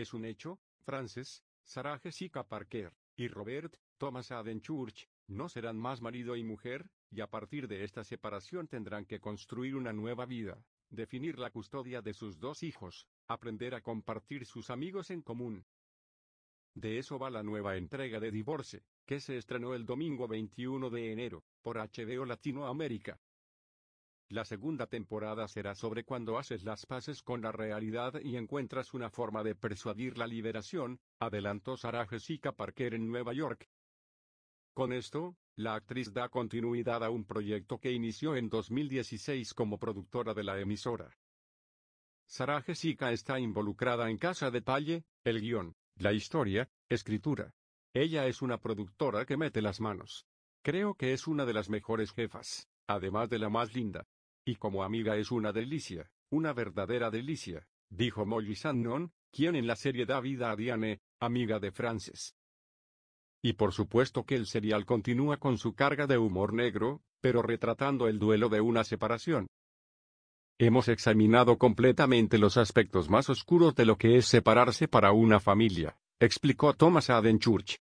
Es un hecho, Frances, Sarah Jessica Parker, y Robert, Thomas Adenchurch, no serán más marido y mujer, y a partir de esta separación tendrán que construir una nueva vida, definir la custodia de sus dos hijos, aprender a compartir sus amigos en común. De eso va la nueva entrega de Divorce, que se estrenó el domingo 21 de enero, por HBO Latinoamérica. La segunda temporada será sobre cuando haces las paces con la realidad y encuentras una forma de persuadir la liberación, adelantó Sarah Jessica Parker en Nueva York. Con esto, la actriz da continuidad a un proyecto que inició en 2016 como productora de la emisora. Sarah Jessica está involucrada en Casa de Talle, el guión, la historia, escritura. Ella es una productora que mete las manos. Creo que es una de las mejores jefas, además de la más linda. Y como amiga es una delicia, una verdadera delicia, dijo Molly Shannon, quien en la serie da vida a Diane, amiga de Frances. Y por supuesto que el serial continúa con su carga de humor negro, pero retratando el duelo de una separación. Hemos examinado completamente los aspectos más oscuros de lo que es separarse para una familia, explicó Thomas Adenchurch.